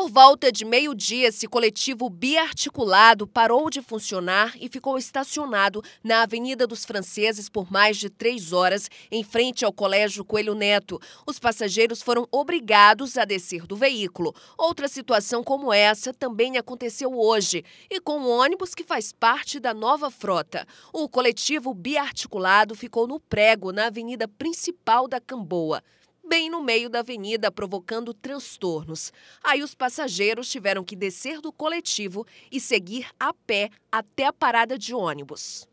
Por volta de meio-dia, esse coletivo biarticulado parou de funcionar e ficou estacionado na Avenida dos Franceses por mais de três horas, em frente ao Colégio Coelho Neto. Os passageiros foram obrigados a descer do veículo. Outra situação como essa também aconteceu hoje, e com um ônibus que faz parte da nova frota. O coletivo biarticulado ficou no prego na avenida principal da Camboa bem no meio da avenida, provocando transtornos. Aí os passageiros tiveram que descer do coletivo e seguir a pé até a parada de ônibus.